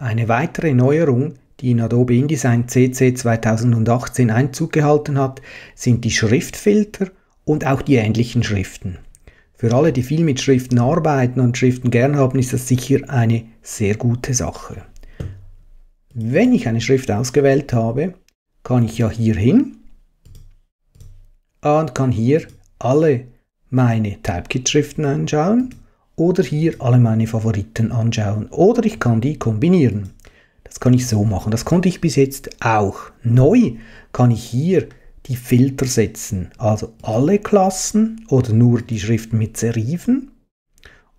Eine weitere Neuerung, die in Adobe InDesign CC 2018 Einzug gehalten hat, sind die Schriftfilter und auch die ähnlichen Schriften. Für alle, die viel mit Schriften arbeiten und Schriften gern haben, ist das sicher eine sehr gute Sache. Wenn ich eine Schrift ausgewählt habe, kann ich ja hier hin und kann hier alle meine Typekit-Schriften anschauen oder hier alle meine Favoriten anschauen oder ich kann die kombinieren. Das kann ich so machen. Das konnte ich bis jetzt auch. Neu kann ich hier die Filter setzen. Also alle Klassen oder nur die Schriften mit Serifen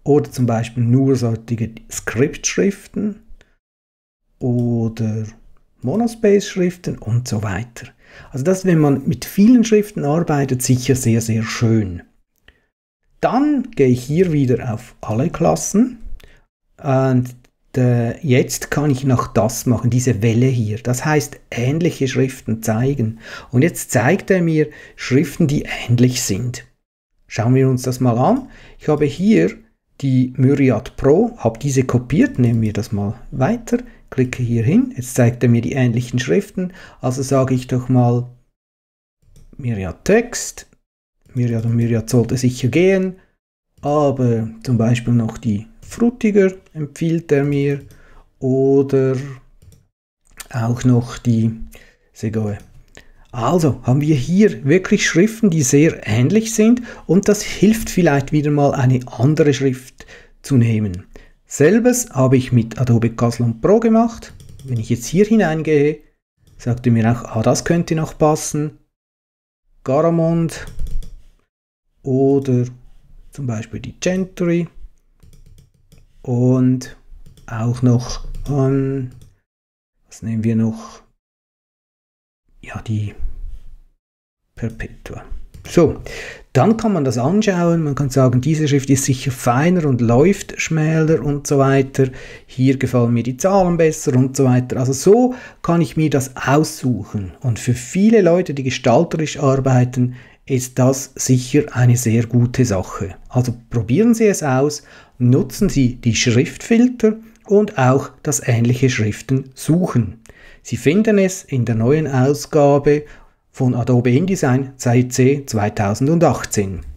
oder zum Beispiel nur solche Skriptschriften oder Monospace-Schriften und so weiter. Also das, wenn man mit vielen Schriften arbeitet, sicher sehr, sehr schön. Dann gehe ich hier wieder auf alle Klassen und äh, jetzt kann ich noch das machen, diese Welle hier. Das heißt, ähnliche Schriften zeigen. Und jetzt zeigt er mir Schriften, die ähnlich sind. Schauen wir uns das mal an. Ich habe hier die Myriad Pro, habe diese kopiert, nehmen wir das mal weiter, klicke hier hin, jetzt zeigt er mir die ähnlichen Schriften, also sage ich doch mal Myriad Text Myriad und Myriad sollte halt sicher gehen, aber zum Beispiel noch die Fruttiger empfiehlt er mir oder auch noch die Segoe. Also haben wir hier wirklich Schriften, die sehr ähnlich sind und das hilft vielleicht wieder mal eine andere Schrift zu nehmen. Selbes habe ich mit Adobe Caslon Pro gemacht. Wenn ich jetzt hier hineingehe, sagte mir auch, ah, das könnte noch passen. Garamond, oder zum Beispiel die Gentry und auch noch, ähm, was nehmen wir noch? Ja, die Perpetua. So, dann kann man das anschauen. Man kann sagen, diese Schrift ist sicher feiner und läuft schmäler und so weiter. Hier gefallen mir die Zahlen besser und so weiter. Also so kann ich mir das aussuchen. Und für viele Leute, die gestalterisch arbeiten, ist das sicher eine sehr gute Sache. Also probieren Sie es aus, nutzen Sie die Schriftfilter und auch das ähnliche Schriften suchen. Sie finden es in der neuen Ausgabe von Adobe InDesign C 2018.